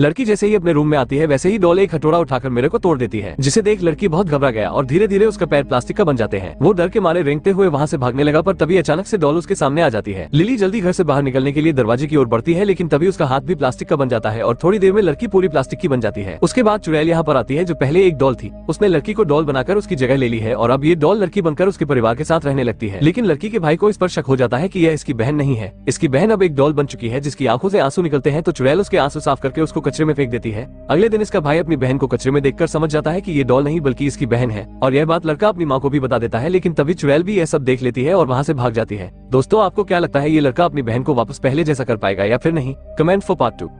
लड़की जैसे ही अपने रूम में आती है वैसे ही डॉल एक हटोड़ा उठाकर मेरे को तोड़ देती है जिसे देख लड़की बहुत घबरा गया और धीरे धीरे उसका पैर प्लास्टिक का बन जाते हैं वो डर के मारे रेंगते हुए वहाँ से भागने लगा पर तभी अचानक से डॉल उसके सामने आ जाती है लिली जल्दी घर से बाहर निकलने के लिए दरवाजे की ओर बढ़ती है लेकिन तभी उसका हाथ भी प्लास्टिक का बन जाता है और थोड़ी देर में लड़की पूरी प्लास्टिक की बन जाती है उसके बाद चुड़ैल यहाँ पर आती है जो पहले एक डॉल थी उसने लड़की को डॉल बनाकर उसकी जगह ले ली है और अब ये डॉल लड़की बनकर उसके परिवार के साथ रहने लगती है लेकिन लड़की के भाई को इस पर शक हो जाता है की यह इसकी बहन नहीं है इसकी बहन अब एक डॉल बन चुकी है जिसकी आंखों से आंसू निकलते हैं तो चुड़ैल उसके आंसू साफ करके उसको कचरे में फेंक देती है अगले दिन इसका भाई अपनी बहन को कचरे में देखकर समझ जाता है कि ये डॉल नहीं बल्कि इसकी बहन है और यह बात लड़का अपनी माँ को भी बता देता है लेकिन तभी चुड़ैल भी यह सब देख लेती है और वहाँ से भाग जाती है दोस्तों आपको क्या लगता है ये लड़का अपनी बहन को वापस पहले जैसा कर पाएगा या फिर नहीं कमेंट फॉर पार्ट टू